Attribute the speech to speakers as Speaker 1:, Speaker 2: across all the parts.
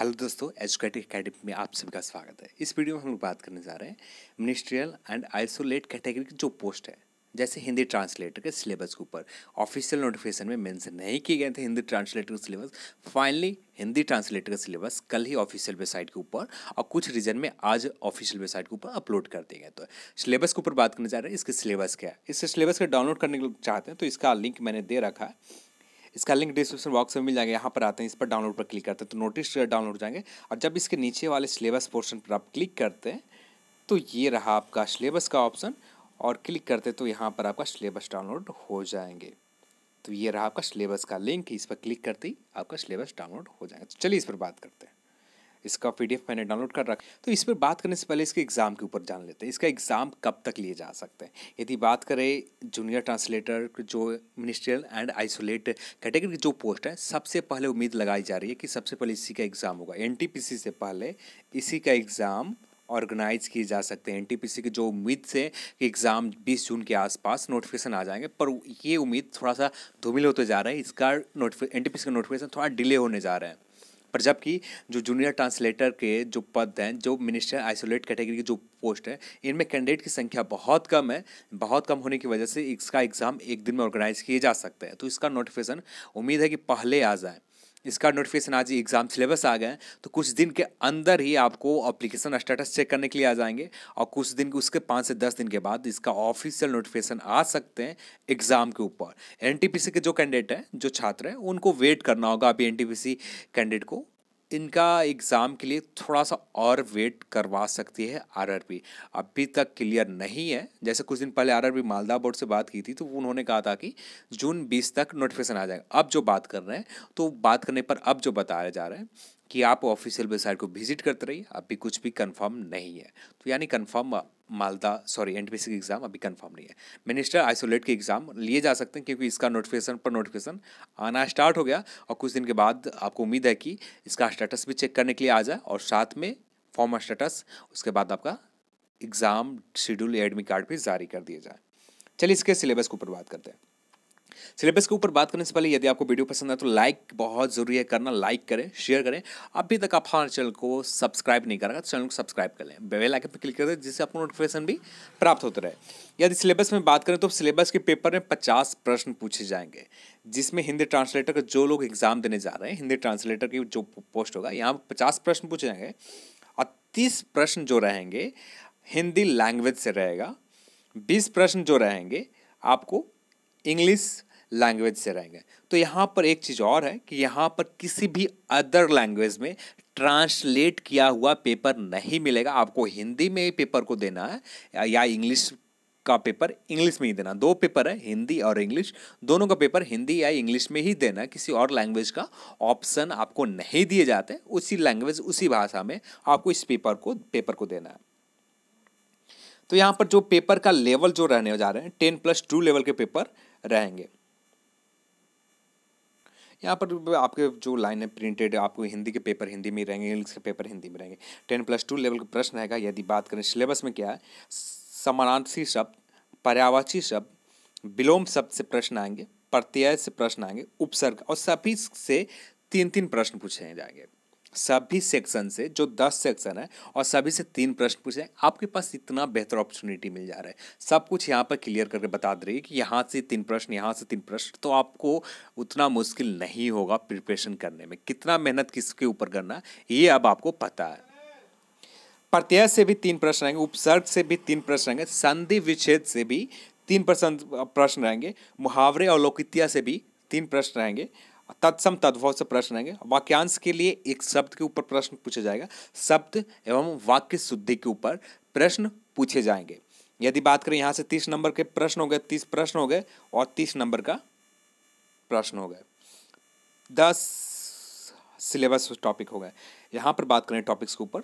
Speaker 1: hello दोस्तों educative academy में आप सभी का स्वागत है इस वीडियो में हम लोग बात करने जा रहे हैं मिनिस्ट्रियल एंड आइसोलेट कैटेगरी की जो पोस्ट है जैसे हिंदी ट्रांसलेटर के सिलेबस के ऊपर ऑफिशियल नोटिफिकेशन में मेंशन नहीं किए गए थे हिंदी ट्रांसलेटर का सिलेबस फाइनली हिंदी ट्रांसलेटर का सिलेबस कल ही ऑफिशियल वेबसाइट के ऊपर और कुछ रीजन में आज ऑफिशियल वेबसाइट के ऊपर अपलोड कर दिए गए तो सिलेबस के ऊपर बात करने जा रहे हैं इसके सिलेबस क्या है इससे सिलेबस का डाउनलोड करने के लोग चाहते हैं तो इसका लिंक मैंने दे रखा है इसका लिंक डिस्क्रिप्शन बॉक्स में मिल जाएगा यहाँ पर आते हैं इस पर डाउनलोड पर क्लिक करते हैं तो नोटिस डाउनलोड जाएंगे और जब इसके नीचे वाले सिलेबस पोर्शन पर आप क्लिक करते हैं तो ये रहा आपका सिलेबस का ऑप्शन और क्लिक करते तो यहाँ पर आपका सिलेबस डाउनलोड हो जाएंगे तो ये रहा आपका सिलेबस का लिंक इस पर क्लिक करते ही आपका सिलेबस डाउनलोड हो जाएगा तो चलिए इस पर बात करते हैं इसका पी मैंने डाउनलोड कर रखा तो इस पर बात करने से पहले इसके एग्ज़ाम के ऊपर जान लेते हैं इसका एग्ज़ाम कब तक लिए जा सकते हैं यदि बात करें जूनियर ट्रांसलेटर जो मिनिस्ट्रियल एंड आइसोलेट कैटेगरी की जो पोस्ट है सबसे पहले उम्मीद लगाई जा रही है कि सबसे पहले इसी का एग्ज़ाम होगा एन से पहले इसी का एग्ज़ाम ऑर्गेनाइज किए जा सकते हैं एन के जो उम्मीद से कि एग्ज़ाम 20 जून के आसपास नोटिफिकेशन आ जाएंगे पर ये उम्मीद थोड़ा सा धूमिल होते जा रहा है इसका नोटिफिक एन का नोटिफिकेशन थोड़ा डिले होने जा रहा है पर जबकि जो जूनियर ट्रांसलेटर के जो पद हैं जो मिनिस्टर आइसोलेट कैटेगरी के जो पोस्ट है इनमें कैंडिडेट की संख्या बहुत कम है बहुत कम होने की वजह से इसका एग्ज़ाम एक दिन में ऑर्गेनाइज किए जा सकते हैं तो इसका नोटिफिकेशन उम्मीद है कि पहले आ जाए इसका नोटिफिकेशन आज ही एग्ज़ाम सिलेबस आ गए हैं तो कुछ दिन के अंदर ही आपको अप्लीकेशन स्टेटस चेक करने के लिए आ जाएंगे और कुछ दिन उसके पाँच से दस दिन के बाद इसका ऑफिशियल नोटिफिकेशन आ सकते हैं एग्ज़ाम के ऊपर एन के जो कैंडिडेट हैं जो छात्र हैं उनको वेट करना होगा अभी एन कैंडिडेट को इनका एग्ज़ाम के लिए थोड़ा सा और वेट करवा सकती है आरआरबी अभी तक क्लियर नहीं है जैसे कुछ दिन पहले आरआरबी मालदा बोर्ड से बात की थी तो उन्होंने कहा था कि जून बीस तक नोटिफिकेशन आ जाएगा अब जो बात कर रहे हैं तो बात करने पर अब जो बताया जा रहा है कि आप ऑफिशियल वेबसाइट को विजिट करते रहिए अभी कुछ भी कंफर्म नहीं है तो यानी confirm Malda sorry N T exam अभी कंफर्म नहीं है मिनिस्टर आइसोलेट के एग्ज़ाम लिए जा सकते हैं क्योंकि इसका नोटिफिकेशन पर नोटिफिकेशन आना स्टार्ट हो गया और कुछ दिन के बाद आपको उम्मीद है कि इसका स्टेटस भी चेक करने के लिए आ जाए और साथ में फॉर्म स्टेटस उसके बाद आपका एग्ज़ाम शेड्यूल एडमिट कार्ड भी जारी कर दिया जाए चलिए इसके सिलेबस के ऊपर बात करते हैं सिलेबस के ऊपर बात करने से पहले यदि आपको वीडियो पसंद आए तो लाइक बहुत ज़रूरी है करना लाइक करें शेयर करें अभी तक आप हमारे चैनल को सब्सक्राइब नहीं करा तो चैनल को सब्सक्राइब कर लें बेल आइकन पर क्लिक कर दें जिससे आपको नोटिफिकेशन भी प्राप्त होते रहे यदि सिलेबस में बात करें तो सिलेबस के पेपर में पचास प्रश्न पूछे जाएंगे जिसमें हिंदी ट्रांसलेटर का जो लोग एग्जाम देने जा रहे हैं हिंदी ट्रांसलेटर की जो पोस्ट होगा यहाँ पर पचास प्रश्न पूछे जाएंगे और तीस प्रश्न जो रहेंगे हिंदी लैंग्वेज से रहेगा बीस प्रश्न जो रहेंगे आपको इंग्लिश लैंग्वेज से रहेंगे तो यहाँ पर एक चीज़ और है कि यहाँ पर किसी भी अदर लैंग्वेज में ट्रांसलेट किया हुआ पेपर नहीं मिलेगा आपको हिंदी में पेपर को देना है या इंग्लिश का पेपर इंग्लिश में ही देना दो पेपर है हिंदी और इंग्लिश दोनों का पेपर हिंदी या इंग्लिश में ही देना किसी और लैंग्वेज का ऑप्शन आपको नहीं दिए जाते उसी लैंग्वेज उसी भाषा में आपको इस पेपर को पेपर को देना है तो यहाँ पर जो पेपर का लेवल जो रहने जा रहे हैं टेन प्लस टू लेवल के पेपर रहेंगे यहाँ पर आपके जो लाइन है प्रिंटेड आपको हिंदी के पेपर हिंदी में रहेंगे इंग्लिश के पेपर हिंदी में रहेंगे टेन प्लस टू लेवल का प्रश्न रहेगा यदि बात करें सिलेबस में क्या है समानार्थी शब्द पर्यावाची शब्द विलोम शब्द से प्रश्न आएंगे प्रत्यय से प्रश्न आएंगे उपसर्ग और सभी से तीन तीन प्रश्न पूछे जाएंगे सभी सेक्शन से जो दस सेक्शन है और सभी से तीन प्रश्न पूछे आपके पास इतना बेहतर अपॉर्चुनिटी मिल जा रहा है सब कुछ यहाँ पर क्लियर करके बता दे रही है कि यहाँ से तीन प्रश्न यहाँ से तीन प्रश्न तो आपको उतना मुश्किल नहीं होगा प्रिपरेशन करने में कितना मेहनत किसके ऊपर करना ये अब आपको पता है प्रत्यय से भी तीन प्रश्न आएंगे उपसर्ग से भी तीन प्रश्न आएंगे संधि विच्छेद से भी तीन प्रश्न रहेंगे मुहावरे और लोकितिया से भी तीन प्रश्न रहेंगे तत्सम तद्भव से प्रश्न रहेंगे वाक्यांश के लिए एक शब्द के ऊपर प्रश्न पूछा जाएगा शब्द एवं वाक्य शुद्धि के ऊपर प्रश्न पूछे जाएंगे यदि बात करें यहाँ से तीस नंबर के प्रश्न हो गए तीस प्रश्न हो गए और तीस नंबर का प्रश्न हो गए दस सिलेबस टॉपिक हो गए यहाँ पर बात करें टॉपिक्स के ऊपर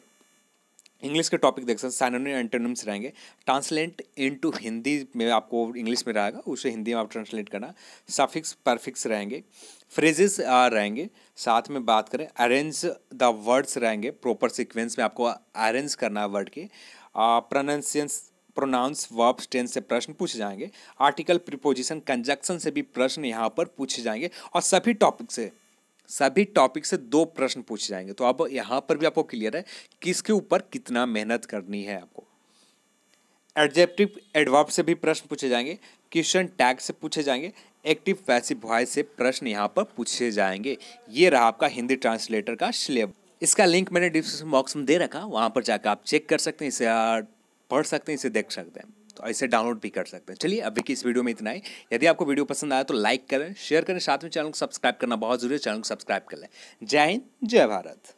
Speaker 1: इंग्लिश के टॉपिक देख सकते सैनोनिम एंटोनिम्स रहेंगे ट्रांसलेट इनटू हिंदी में आपको इंग्लिश में रहेगा उसे हिंदी में आप ट्रांसलेट करना सफिक्स परफिक्स रहेंगे फ्रेजेस रहेंगे साथ में बात करें अरेंज द वर्ड्स रहेंगे प्रॉपर सीक्वेंस में आपको अरेंज करना है वर्ड के प्रोनाउंसियंस प्रोनाउंस वर्ब टेंस से प्रश्न पूछे जाएंगे आर्टिकल प्रिपोजिशन कंजक्शन से भी प्रश्न यहाँ पर पूछे जाएंगे और सभी टॉपिक से सभी टॉपिक से दो प्रश्न पूछे जाएंगे तो अब यहाँ पर भी आपको क्लियर है किसके ऊपर कितना मेहनत करनी है आपको एडजेप्टिव एडवाब से भी प्रश्न पूछे जाएंगे क्वेश्चन टैग से पूछे जाएंगे एक्टिव पैसिव वॉइस से प्रश्न यहाँ पर पूछे जाएंगे ये रहा आपका हिंदी ट्रांसलेटर का सिलेबस इसका लिंक मैंने डिस्क्रिप्शन बॉक्स में दे रखा वहाँ पर जाकर आप चेक कर सकते हैं इसे पढ़ सकते हैं इसे देख सकते हैं तो इसे डाउनलोड भी कर सकते हैं चलिए अभी की इस वीडियो में इतना ही यदि आपको वीडियो पसंद आया तो लाइक करें शेयर करें साथ में चैनल को सब्सक्राइब करना बहुत जरूरी है चैनल को सब्सक्राइब कर लें जय हिंद जय भारत